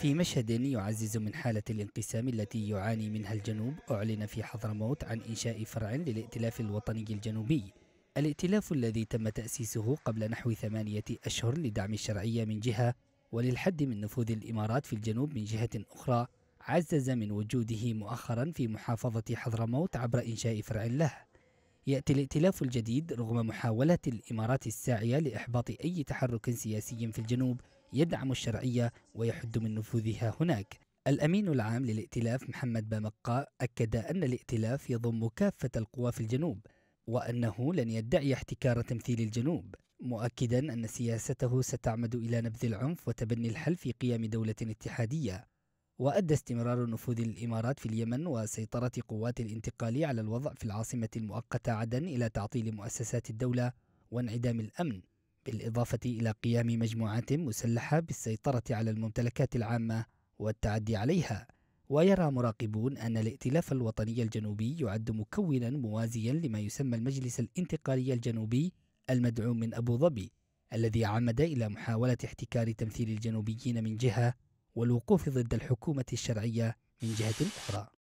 في مشهد يعزز من حالة الانقسام التي يعاني منها الجنوب أعلن في حضرموت عن إنشاء فرع للائتلاف الوطني الجنوبي الائتلاف الذي تم تأسيسه قبل نحو ثمانية أشهر لدعم الشرعية من جهة وللحد من نفوذ الإمارات في الجنوب من جهة أخرى عزز من وجوده مؤخرا في محافظة حضرموت عبر إنشاء فرع له يأتي الائتلاف الجديد رغم محاولة الإمارات الساعية لإحباط أي تحرك سياسي في الجنوب يدعم الشرعية ويحد من نفوذها هناك الأمين العام للائتلاف محمد بامقاء أكد أن الائتلاف يضم كافة القوى في الجنوب وأنه لن يدعي احتكار تمثيل الجنوب مؤكدا أن سياسته ستعمد إلى نبذ العنف وتبني الحل في قيام دولة اتحادية وأدى استمرار نفوذ الإمارات في اليمن وسيطرة قوات الانتقال على الوضع في العاصمة المؤقتة عدن إلى تعطيل مؤسسات الدولة وانعدام الأمن بالإضافة إلى قيام مجموعات مسلحة بالسيطرة على الممتلكات العامة والتعدي عليها ويرى مراقبون أن الائتلاف الوطني الجنوبي يعد مكونا موازيا لما يسمى المجلس الانتقالي الجنوبي المدعوم من أبو ظبي الذي عمد إلى محاولة احتكار تمثيل الجنوبيين من جهة والوقوف ضد الحكومة الشرعية من جهة أخرى